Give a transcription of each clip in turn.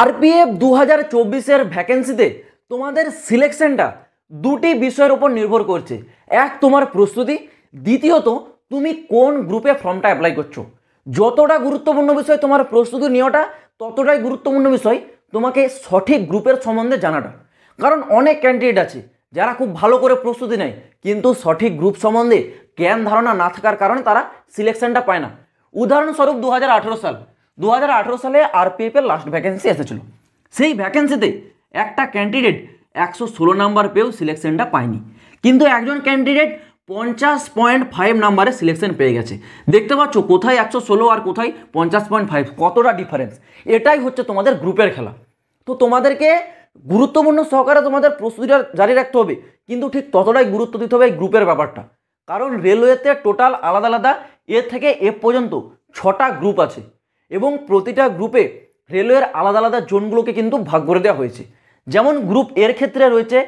RPF দু হাজার চব্বিশের ভ্যাকেন্সিতে তোমাদের সিলেকশনটা দুটি বিষয়ের ওপর নির্ভর করছে এক তোমার প্রস্তুতি দ্বিতীয়ত তুমি কোন গ্রুপে ফর্মটা অ্যাপ্লাই করছো যতটা গুরুত্বপূর্ণ বিষয় তোমার প্রস্তুতি নেওয়াটা ততটাই গুরুত্বপূর্ণ বিষয় তোমাকে সঠিক গ্রুপের সম্বন্ধে জানাটা কারণ অনেক ক্যান্ডিডেট আছে যারা খুব ভালো করে প্রস্তুতি নেয় কিন্তু সঠিক গ্রুপ সম্বন্ধে জ্ঞান ধারণা না থাকার কারণে তারা সিলেকশনটা পায় না উদাহরণস্বরূপ দু সাল দু সালে এর লাস্ট ভ্যাকেন্সি এসেছিল সেই ভ্যাকেন্সিতে একটা ক্যান্ডিডেট একশো ষোলো নাম্বার পেয়েও সিলেকশনটা পায়নি কিন্তু একজন ক্যান্ডিডেট পঞ্চাশ পয়েন্ট ফাইভ নাম্বারে সিলেকশন পেয়ে গেছে দেখতে পাচ্ছ কোথায় একশো ষোলো আর কোথায় পঞ্চাশ পয়েন্ট ফাইভ কতটা ডিফারেন্স এটাই হচ্ছে তোমাদের গ্রুপের খেলা তো তোমাদেরকে গুরুত্বপূর্ণ সহকারে তোমাদের প্রস্তুতিটা জারি রাখতে হবে কিন্তু ঠিক ততটাই গুরুত্ব দিতে হবে এই গ্রুপের ব্যাপারটা কারণ রেলওয়েতে টোটাল আলাদা আলাদা এ থেকে এ পর্যন্ত ছটা গ্রুপ আছে এবং প্রতিটা গ্রুপে রেলওয়ের আলাদা আলাদা জোনগুলোকে কিন্তু ভাগ করে দেওয়া হয়েছে যেমন গ্রুপ এর ক্ষেত্রে রয়েছে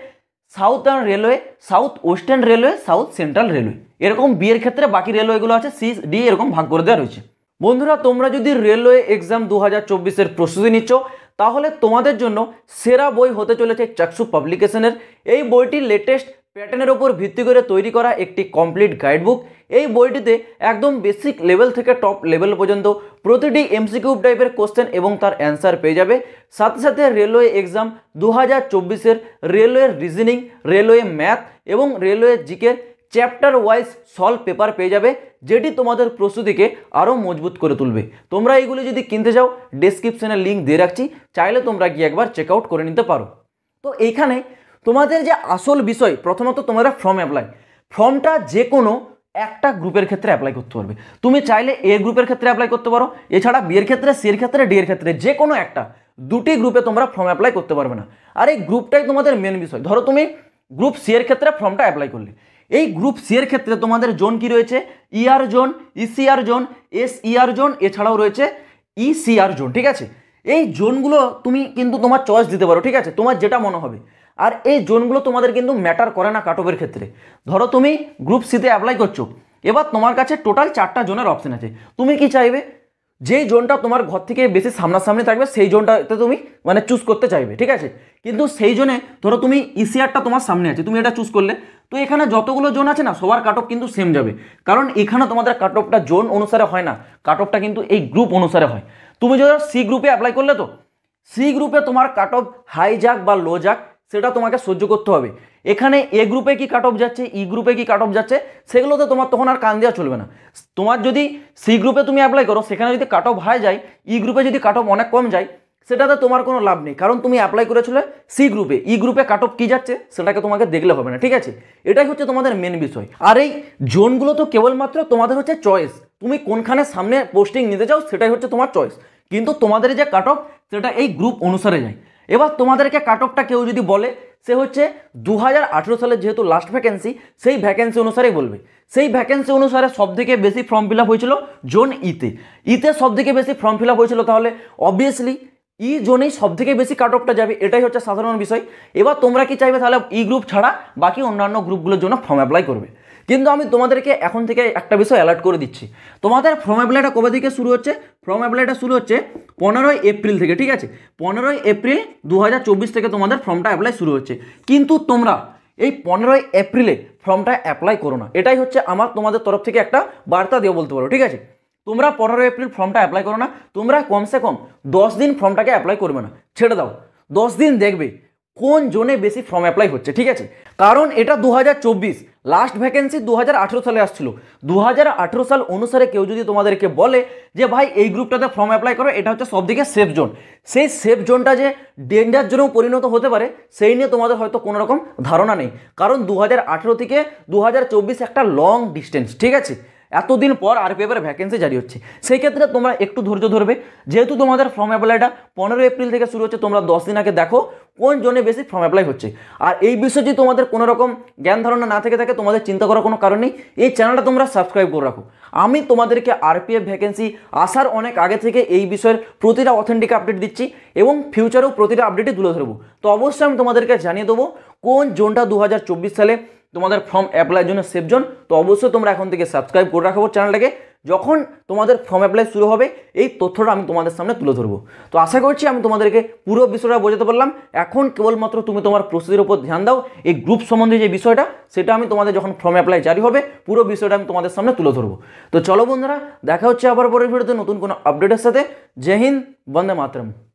southern railway south western railway south central railway এরকম বি এর ক্ষেত্রে বাকি রেলওয়েগুলো আছে সি ডি এরকম ভাগ করে দেওয়া রয়েছে বন্ধুরা তোমরা যদি রেলওয়ে এক্সাম দু হাজার চব্বিশের প্রস্তুতি নিচ্ছ তাহলে তোমাদের জন্য সেরা বই হতে চলেছে চাকসু পাবলিকেশনের এই বইটি লেটেস্ট প্যাটার্নের ওপর ভিত্তি করে তৈরি করা একটি কমপ্লিট গাইডবুক এই বইটিতে একদম বেসিক লেভেল থেকে টপ লেভেল পর্যন্ত প্রতিটি এমসিকিউব টাইপের কোশ্চেন এবং তার অ্যান্সার পেয়ে যাবে সাথে সাথে রেলওয়ে এক্সাম দু হাজার চব্বিশের রেলওয়ের রিজনিং রেলওয়ে ম্যাথ এবং রেলওয়ে জিকের চ্যাপ্টার ওয়াইজ সলভ পেপার পেয়ে যাবে যেটি তোমাদের প্রস্তুতিকে আরও মজবুত করে তুলবে তোমরা এইগুলি যদি কিনতে চাও ডিসক্রিপশানে লিঙ্ক দিয়ে রাখছি চাইলে তোমরা গিয়ে একবার চেক আউট করে নিতে পারো তো এইখানে তোমাদের যে আসল বিষয় প্রথমত তোমরা ফর্ম অ্যাপ্লাই ফর্মটা যে কোনো একটা গ্রুপের ক্ষেত্রে অ্যাপ্লাই করতে পারবে তুমি চাইলে এ গ্রুপের ক্ষেত্রে অ্যাপ্লাই করতে পারো এছাড়া বিয়ের ক্ষেত্রে সি এর ক্ষেত্রে ডি এর ক্ষেত্রে যে কোনো একটা দুটি গ্রুপে তোমরা ফর্ম অ্যাপ্লাই করতে পারবে না আর এই গ্রুপটাই তোমাদের মেন বিষয় ধরো তুমি গ্রুপ সি এর ক্ষেত্রে ফর্মটা অ্যাপ্লাই করলে এই গ্রুপ সি এর ক্ষেত্রে তোমাদের জোন কি রয়েছে ER zone ECR zone SER zone এছাড়াও রয়েছে ইসিআর e জোন ঠিক আছে এই জোনগুলো তুমি কিন্তু তোমার চয়েস দিতে পারো ঠিক আছে তোমার যেটা মনে হবে আর এই জোনগুলো তোমাদের কিন্তু ম্যাটার করে না কাট অফের ক্ষেত্রে ধরো তুমি গ্রুপ সিতে অ্যাপ্লাই করছো এবার তোমার কাছে টোটাল চারটা জোনের অপশন আছে তুমি কি চাইবে যেই জোনটা তোমার ঘর থেকে বেশি সামনাসামনি থাকবে সেই জোনটাতে তুমি মানে চুজ করতে চাইবে ঠিক আছে কিন্তু সেই জোনে ধরো তুমি ইসিআরটা তোমার সামনে আছে তুমি এটা চুজ করলে তো এখানে যতগুলো জোন আছে না সবার কাট অফ কিন্তু সেম যাবে কারণ এখানে তোমাদের কাট অফটা জোন অনুসারে হয় না কাট অফটা কিন্তু এই গ্রুপ অনুসারে হয় তুমি যদি সি গ্রুপে অ্যাপ্লাই করলে তো সি গ্রুপে তোমার কাট অফ হাই যাক বা লো যাক সেটা তোমাকে সহ্য করতে হবে এখানে এ গ্রুপে কি কাট অফ যাচ্ছে ই গ্রুপে কি কাট অফ যাচ্ছে সেগুলোতে তোমার তখন আর কান দেওয়া চলবে না তোমার যদি সি গ্রুপে তুমি অ্যাপ্লাই করো সেখানে যদি কাট অফ হাই যায় ই e গ্রুপে যদি কাট অফ অনেক কম যায় সেটাতে তোমার কোনো লাভ নেই কারণ তুমি অ্যাপ্লাই করেছিলে সি গ্রুপে ই গ্রুপে কাট অফ কী যাচ্ছে সেটাকে তোমাকে দেখলে হবে না ঠিক আছে এটাই হচ্ছে তোমাদের মেন বিষয় আর এই জোনগুলো তো কেবলমাত্র তোমাদের হচ্ছে চয়েস তুমি কোনখানে সামনে পোস্টিং নিতে চাও সেটাই হচ্ছে তোমার চয়েস কিন্তু তোমাদের যে কাট অফ সেটা এই গ্রুপ অনুসারে যায় এবার তোমাদেরকে কাট অফটা কেউ যদি বলে সে হচ্ছে দু সালের যেহেতু লাস্ট ভ্যাকেন্সি সেই ভ্যাকেন্সি অনুসারেই বলবে সেই ভ্যাকেন্সি অনুসারে সবথেকে বেশি ফর্ম ফিল আপ হয়েছিল জোন ইতে e ইতে e সবথেকে বেশি ফর্ম ফিল আপ হয়েছিল তাহলে অবভিয়াসলি ই e জোনেই সবথেকে বেশি কাট অফটা যাবে এটাই হচ্ছে সাধারণ বিষয় এবার তোমরা কি চাইবে তাহলে ই গ্রুপ ছাড়া বাকি অন্যান্য গ্রুপগুলোর জন্য ফর্ম অ্যাপ্লাই করবে কিন্তু আমি তোমাদেরকে এখন থেকে একটা বিষয় অ্যালার্ট করে দিচ্ছি তোমাদের ফর্ম অ্যাপ্লাইটা কবে থেকে শুরু হচ্ছে ফর্ম অ্যাপ্লাইটা শুরু হচ্ছে পনেরোই এপ্রিল থেকে ঠিক আছে পনেরোই এপ্রিল দু থেকে তোমাদের ফর্মটা অ্যাপ্লাই শুরু হচ্ছে কিন্তু তোমরা এই পনেরোই এপ্রিলে ফর্মটা অ্যাপ্লাই করো না এটাই হচ্ছে আমার তোমাদের তরফ থেকে একটা বার্তা দিয়ে বলতে পারো ঠিক আছে তোমরা পনেরো এপ্রিল ফর্মটা অ্যাপ্লাই করো না তোমরা কমসে কম দশ দিন ফর্মটাকে অ্যাপ্লাই করবে না ছেড়ে দাও দশ দিন দেখবে কোন জোনে বেশি ফর্ম অ্যাপ্লাই হচ্ছে ঠিক আছে কারণ এটা দু লাস্ট ভ্যাকেন্সি দু সালে আসছিল দু সাল অনুসারে কেউ যদি তোমাদেরকে বলে যে ভাই এই গ্রুপটাতে ফর্ম অ্যাপ্লাই করো এটা হচ্ছে সবদিকে সেফ জোন সেই সেফ জোনটা যে ডেঞ্জার জোনেও পরিণত হতে পারে সেই নিয়ে তোমাদের হয়তো কোনো রকম ধারণা নেই কারণ দু থেকে দু একটা লং ডিস্টেন্স ঠিক আছে এতদিন পর আরপিএফের ভ্যাকেন্সি জারি হচ্ছে সেই ক্ষেত্রে তোমরা একটু ধৈর্য ধরবে যেহেতু তোমাদের ফর্ম অ্যাপ্লাইটা পনেরো এপ্রিল থেকে শুরু হচ্ছে তোমরা দশ দিন আগে দেখো কোন জোনে বেশি ফর্ম অ্যাপ্লাই হচ্ছে আর এই বিষয়ে যদি তোমাদের কোনো রকম জ্ঞান ধারণা না থেকে থাকে তোমাদের চিন্তা করার কোনো কারণ নেই এই চ্যানেলটা তোমরা সাবস্ক্রাইব করে রাখো আমি তোমাদেরকে আরপিএফ ভ্যাকেন্সি আসার অনেক আগে থেকে এই বিষয়ের প্রতিটা অথেন্টিক আপডেট দিচ্ছি এবং ফিউচারেও প্রতিটা আপডেটই তুলে ধরবো তো অবশ্যই আমি তোমাদেরকে জানিয়ে দেবো কোন জোনটা দু সালে তোমাদের ফর্ম অ্যাপ্লাইয়ের জন্য সেফ জোন তো অবশ্যই তোমরা এখন থেকে সাবস্ক্রাইব করে রাখো চ্যানেলটাকে যখন তোমাদের ফর্ম অ্যাপ্লাই শুরু হবে এই তথ্যটা আমি তোমাদের সামনে তুলে ধরবো তো আশা করছি আমি তোমাদেরকে পুরো বিষয়টা বোঝাতে পারলাম এখন কেবলমাত্র তুমি তোমার প্রস্তুতির উপর ধ্যান দাও এই গ্রুপ সম্বন্ধে যে বিষয়টা সেটা আমি তোমাদের যখন ফর্ম অ্যাপ্লাই জারি হবে পুরো বিষয়টা আমি তোমাদের সামনে তুলে ধরবো তো চলো বন্ধুরা দেখা হচ্ছে আবার পরের ভিডিওতে নতুন কোনো আপডেটের সাথে জেহিন বন্দে মাতরম